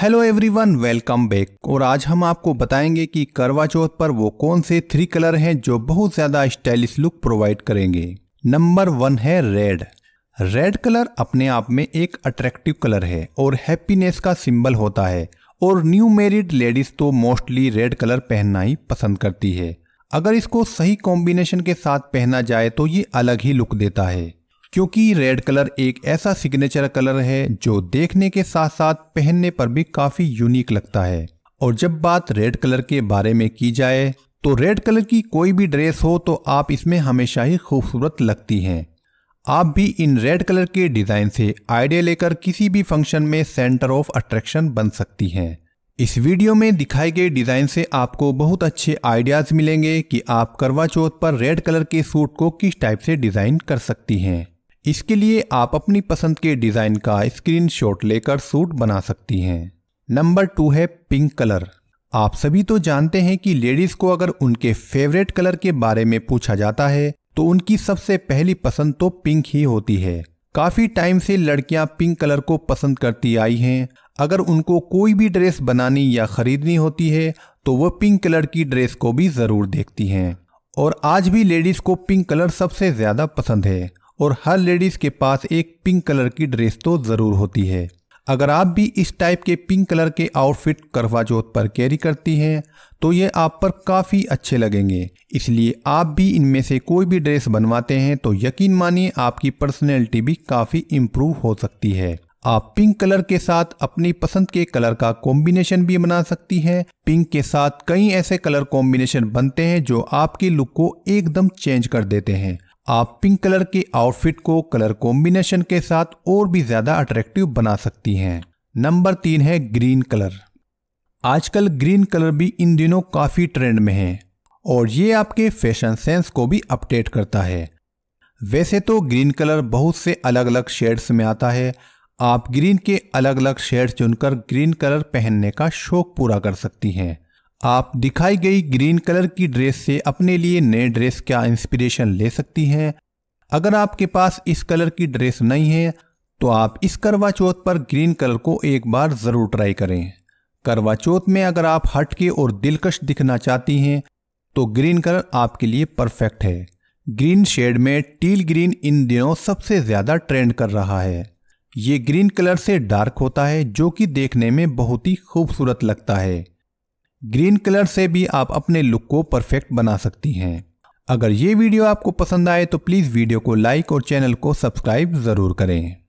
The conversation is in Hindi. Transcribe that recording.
हेलो एवरीवन वेलकम बैक और आज हम आपको बताएंगे कि करवा चौथ पर वो कौन से थ्री कलर हैं जो बहुत ज़्यादा स्टाइलिश लुक प्रोवाइड करेंगे नंबर वन है रेड रेड कलर अपने आप में एक अट्रैक्टिव कलर है और हैप्पीनेस का सिंबल होता है और न्यू मेरिड लेडीज तो मोस्टली रेड कलर पहनना ही पसंद करती है अगर इसको सही कॉम्बिनेशन के साथ पहना जाए तो ये अलग ही लुक देता है क्योंकि रेड कलर एक ऐसा सिग्नेचर कलर है जो देखने के साथ साथ पहनने पर भी काफ़ी यूनिक लगता है और जब बात रेड कलर के बारे में की जाए तो रेड कलर की कोई भी ड्रेस हो तो आप इसमें हमेशा ही खूबसूरत लगती हैं आप भी इन रेड कलर के डिज़ाइन से आइडिया लेकर किसी भी फंक्शन में सेंटर ऑफ अट्रैक्शन बन सकती हैं इस वीडियो में दिखाए गए डिज़ाइन से आपको बहुत अच्छे आइडियाज़ मिलेंगे कि आप करवा चौथ पर रेड कलर के सूट को किस टाइप से डिज़ाइन कर सकती हैं इसके लिए आप अपनी पसंद के डिज़ाइन का स्क्रीनशॉट लेकर सूट बना सकती हैं नंबर टू है पिंक कलर आप सभी तो जानते हैं कि लेडीज़ को अगर उनके फेवरेट कलर के बारे में पूछा जाता है तो उनकी सबसे पहली पसंद तो पिंक ही होती है काफ़ी टाइम से लड़कियां पिंक कलर को पसंद करती आई हैं अगर उनको कोई भी ड्रेस बनानी या ख़रीदनी होती है तो वह पिंक कलर की ड्रेस को भी ज़रूर देखती हैं और आज भी लेडीज़ को पिंक कलर सबसे ज़्यादा पसंद है और हर लेडीज के पास एक पिंक कलर की ड्रेस तो ज़रूर होती है अगर आप भी इस टाइप के पिंक कलर के आउटफिट करवा चौथ पर कैरी करती हैं तो ये आप पर काफ़ी अच्छे लगेंगे इसलिए आप भी इनमें से कोई भी ड्रेस बनवाते हैं तो यकीन मानिए आपकी पर्सनैलिटी भी काफ़ी इम्प्रूव हो सकती है आप पिंक कलर के साथ अपनी पसंद के कलर का कॉम्बिनेशन भी बना सकती हैं पिंक के साथ कई ऐसे कलर कॉम्बिनेशन बनते हैं जो आपके लुक को एकदम चेंज कर देते हैं आप पिंक कलर के आउटफिट को कलर कॉम्बिनेशन के साथ और भी ज़्यादा अट्रैक्टिव बना सकती हैं नंबर तीन है ग्रीन कलर आजकल ग्रीन कलर भी इन दिनों काफ़ी ट्रेंड में है और ये आपके फैशन सेंस को भी अपडेट करता है वैसे तो ग्रीन कलर बहुत से अलग अलग शेड्स में आता है आप ग्रीन के अलग अलग शेड चुनकर ग्रीन कलर पहनने का शौक पूरा कर सकती हैं आप दिखाई गई ग्रीन कलर की ड्रेस से अपने लिए नए ड्रेस का इंस्पिरेशन ले सकती हैं अगर आपके पास इस कलर की ड्रेस नहीं है तो आप इस करवा चौथ पर ग्रीन कलर को एक बार ज़रूर ट्राई करें करवा चौथ में अगर आप हटके और दिलकश दिखना चाहती हैं तो ग्रीन कलर आपके लिए परफेक्ट है ग्रीन शेड में टील ग्रीन इन दिनों सबसे ज़्यादा ट्रेंड कर रहा है ये ग्रीन कलर से डार्क होता है जो कि देखने में बहुत ही खूबसूरत लगता है ग्रीन कलर से भी आप अपने लुक को परफेक्ट बना सकती हैं अगर ये वीडियो आपको पसंद आए तो प्लीज़ वीडियो को लाइक और चैनल को सब्सक्राइब ज़रूर करें